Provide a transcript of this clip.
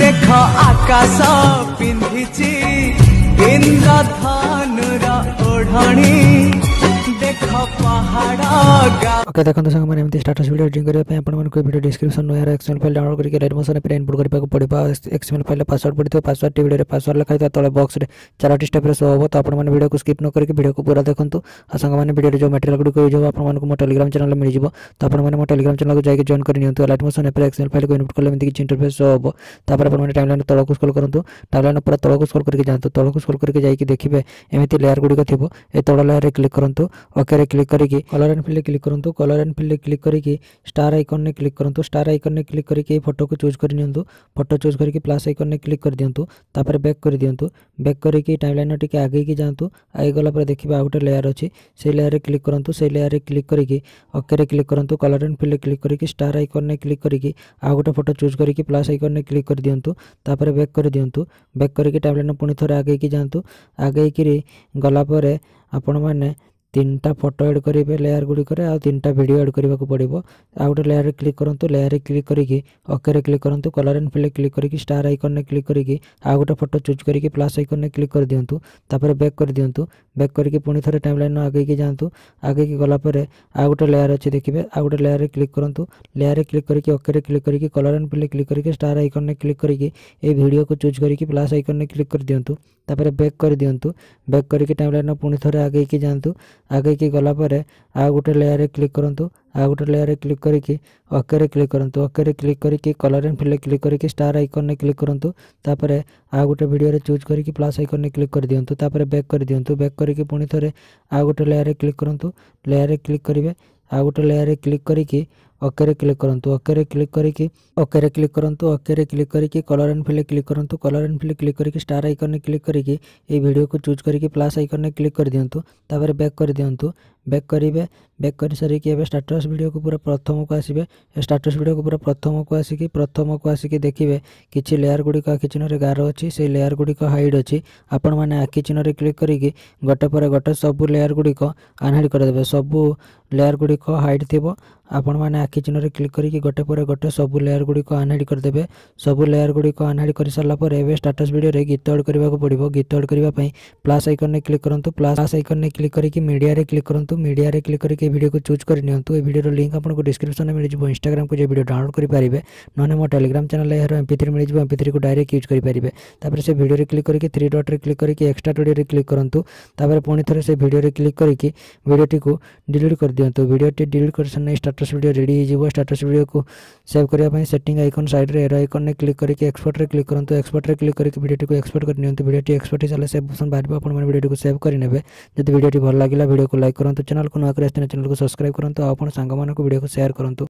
ଦେଖ ଆକାଶ ପିନ୍ଧିଛି ଇନ୍ଦ୍ରଧନୁର ଓଢ଼ଣୀ ଦେଖ আড়াকাকে দেখো তো আমার এমটি স্ট্যাটাস ভিডিও ডাউনলোড করি তারপর আমার কো ভিডিও ডেসক্রিপশন নয়ার এক্সেল ফাইল ডাউনলোড করি তারপর মোশন অ্যাপে ইনপুট করি পা পড়ি এক্সেল ফাইল পাসওয়ার্ড পড়ি পাসওয়ার্ড দি ভিডিওর পাসওয়ার্ড লেখা থাকে তো বক্সে চারটি স্টেপে সব তো আপন মানে ভিডিও স্কিপ না করে ভিডিও পুরো দেখতো আর সঙ্গে মানে ভিডিও যে ম্যাটেরিয়াল গুড ইউজ হবে আপন মানে কো ম টেলিগ্রাম চ্যানেলে মিজিবো তারপর মানে ম টেলিগ্রাম চ্যানেলে যাইকে জয়েন করি নিউতো এলট মোশন অ্যাপে এক্সেল ফাইল কো ইনপুট করি মানে কি ইন্টারফেস শো হবে তারপর আপন মানে টাইমলাইন তলা কো স্ক্রল করন্তো টাইমলাইন উপরে তলা কো স্ক্রল করে যাইতো তলা কো স্ক্রল করে যাইকে দেখিবে এমটি লেয়ার গুড ক থিবো এই তলা লেয়ারে ক্লিক করন্তো ওকে রে ক্লিক तो तो तो देखिए कलर एंड फिल्ड क्लिक करूँ कलर एंड फिल्ड क्लिक करके स्टार आइकन ने क्लिक करूँ स्टार आइकन ने क्लिक करके फोटो को चूज कर दिखाँ फोटो चूज करके प्लस आइकन ने क्लिक कर दिखाँ बैक कर दिंतु बैक करके टाइमलाइन टी आगे जातु आईगला देखिए आ गए लेयार अच्छे से लेयारे क्लिक करूँ से लेयारे क्लिक करके अके क्लिक करूँ कलर एंड फिल्ड क्लिक करके स्टार आइकन ने क्लिक करके आउ गए फोटो चूज करके प्लस आइकन ने क्लिक कर दिंतु तापर बैक कर दिंतु बैक करके टाइमलाइन पुणी थे आगे जातु आगे गलापर आपण मैंने तीन टा फोटो एड करेंगे लेयार गुड़िकर आन टा भिड एड करने को पड़ो आ गोटे लेयार क्लिक करूँ लेयारे क्लिक करके अके क्लिक करूँ कलर एंड फिले क्लिक करके स्टार आइकन क्लिक करेंगे आ गोटे फोटो चूज करके प्लस आइकन क्लिक कर दिंतु तापर बैक कर दिंतु बैक करके पुणी थे टाइम लाइन में आगे जातु आगे गलापर आ गोटे लेयार अच्छे देखिए आ गोटे लेयार क्लिक करूँ लेयारे क्लिक करके अके क्लिक करके कलर एंड फिले क्लिक करके स्टार आइकन क्लिक करके भिडियो को चूज करके प्लस आइकन क्लिक कर दिंतु तापर बैक कर दिंतु बैक करके टाइम लाइन पुणी थे आगे जातु ଆଗେଇକି ଗଲା ପରେ ଆଉ ଗୋଟେ ଲେୟାରରେ କ୍ଲିକ୍ କରନ୍ତୁ ଆଉ ଗୋଟେ ଲେୟାରରେ କ୍ଲିକ୍ କରିକି ଓକେରେ କ୍ଲିକ୍ କରନ୍ତୁ ଓକେରେ କ୍ଲିକ୍ କରିକି କଲର୍ ଆଣ୍ଡ ଫିଲ୍ଡରେ କ୍ଲିକ୍ କରିକି ଷ୍ଟାର୍ ଆଇକନ୍ରେ କ୍ଲିକ୍ କରନ୍ତୁ ତାପରେ ଆଉ ଗୋଟେ ଭିଡ଼ିଓରେ ଚୁଜ୍ କରିକି ପ୍ଲସ୍ ଆଇକନ୍ରେ କ୍ଲିକ୍ କରିଦିଅନ୍ତୁ ତାପରେ ବ୍ୟାକ୍ କରିଦିଅନ୍ତୁ ବ୍ୟାକ୍ କରିକି ପୁଣି ଥରେ ଆଉ ଗୋଟେ ଲେୟାରରେ କ୍ଲିକ୍ କରନ୍ତୁ ଲେୟାରରେ କ୍ଲିକ୍ କରିବେ ଆଉ ଗୋଟେ ଲେୟାରରେ କ୍ଲିକ୍ କରିକି ओके क्लिक करूँ ओके क्लिक करके ओके क्लिक करूँ ओके क्लिक करके कलर एंड फिले क्लिक करूँ कलर एंड फिले क्लिक करके स्टार आइकन क्लिक करके ये भिडियो को चूज करके प्लस आइकन क्लिक कर दिंतु तापर बैक कर दिंतु बैक करेंगे बैक कर सारे एवं स्टाटस भिड को पूरा प्रथम को आसवे स्टाटस भिड को पूरा प्रथम को आसिक प्रथम को आसिक देखिए किसी लेयार गुड़िक आखि चिन्ह गार अच्छी से लेयार गुड़िक हाइड अच्छी आपण मैंने आखि चिन्ह क्लिक करके गोटे पर गोटे सब लेयार गुड़िक अनहाइड करदे सब लेयार गुड़िक हाइड थी आपण मैंने आखि चिन्ह क्लिक करके गोटे पर गोटे सब लेयार गुड़िक अनहाइड करदे सब लेयार गुड़िक अनहाइड कर सारापर एवं स्टाटस भिडियो गीत अड्ड करने को पड़ो गीत अड्ड करने प्लास आइकन में क्लिक करूँ प्लास आइकन क्लिक करके मीडिया क्लिक करूँ मीडिया रे क्लिक करके भिडियो को चूज कर निर्डर लिंक आपको डिस्क्रिप्सन में मिली इनग्राम को जो भिडियो डाउनलोड करेंगे ना मो टेलीग्राम चैनल यार एम पी थ्री मिल जाए एम को डायरेक्ट यूज करेंगे से भिडियो क्लिक करके थ्री डट्रे क्लिक करके एक्सट्रा टोडियो क्लिक करूँ पुणी थे से भिडियो क्लिक करके भिडियोट को डिलीट कर दिखाँ भिडियोट डिलीट कर सारे status video ready status video को सेव करने सेटिंग आइकन सैड में एर आइकन में क्लिक करके एक्सपर्ट्रे क्लिक करूँ एक्सपर्ट में क्लिक करके भिडियो को एक्सपर्ट कर निर्तुँ भिडियो एक्सपर्ट ही सब अपने भिडियो को सेव करेंगे जब भिडियो भल लगे भिडियो को लाइक करूँ ଚ୍ୟାନେଲ୍କୁ ନୂଆ କରି ଆସିଥିଲେ ଚ୍ୟାନେଲ୍କୁ ସବସ୍କ୍ରାଇବ୍ କରନ୍ତୁ ଆଉ ଆପଣ ସାଙ୍ଗମାନଙ୍କୁ ଭିଡ଼ିଓକୁ ସେୟାର କରନ୍ତୁ